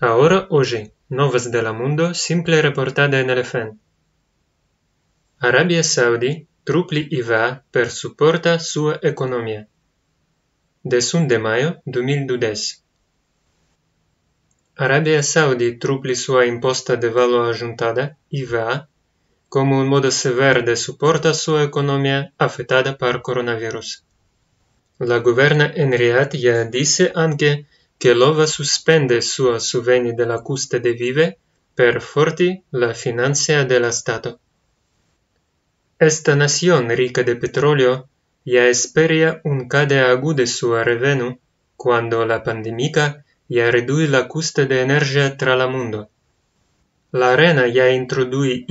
Ahora oye, novas de la mundo simple reportada en el FN. Arabia Saudi trupli IVA per suporta sua economia. sun de maio 2012. Arabia Saudi trupli sua imposta de valor ajuntada, IVA, como un modo sever de suporta sua economia afetada par coronavirus. La governa en Riyadh ya dice anche che Lova suspende de la della de vive per forti la finanza la Estado. Esta nación rica de petróleo ya espera un cade de su revenu cuando la pandemica ya redui la de energía tra la mundo. La arena ya y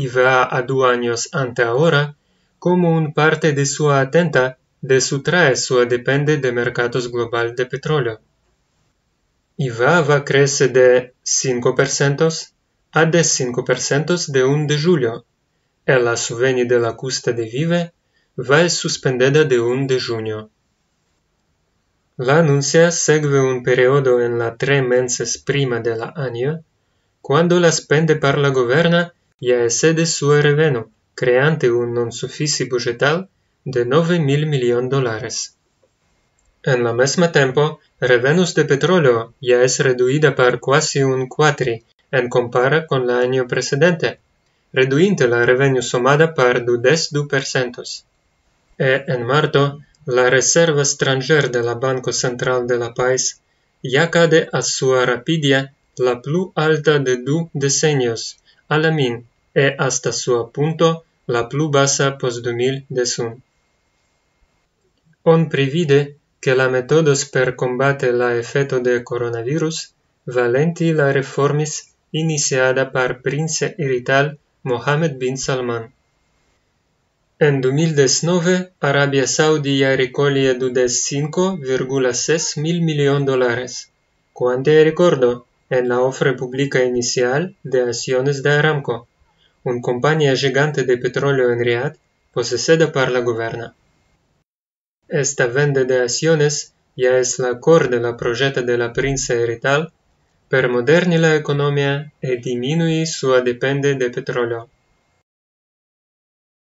IVA a dos años ante ahora como un parte de su atenta de su trae su depende de mercados global de petróleo y a crecer de 5% a de 5% de 1 de julio. El asuveni de la custa de Vive va es suspendida de 1 de junio. La anuncia segue un periodo en la tres meses prima de la año, cuando la spende para la governa ya excede su reveno, creando un non suffici budgetal de 9 mil de dólares. En la mesma tempo, revenus de petrolio ja es reduida par quasi un quatri, en compara con la año precedente, reduinte la revenu somada par du des du percentos. E en marto, la reserva stranger de la Banco Central de la Pais ja cade a sua rapidia la plus alta de du decenios, min e hasta sua punto la plus basa pos du mil desum. On privide que la metodos per combate la efecto de coronavirus valenti la reformis iniciada par Prince irital Mohammed bin Salman. En 2019, Arabia Saudí ya Dudes 5,6 mil de dólares, cuante recordo, en la oferta pública inicial de acciones de Aramco, un compañía gigante de petróleo en Riad, poseída por la goberna. Esta venda de acciones ya es la cor de la proyecto de la princesa Erital per moderni la economia e diminui su depende de petróleo.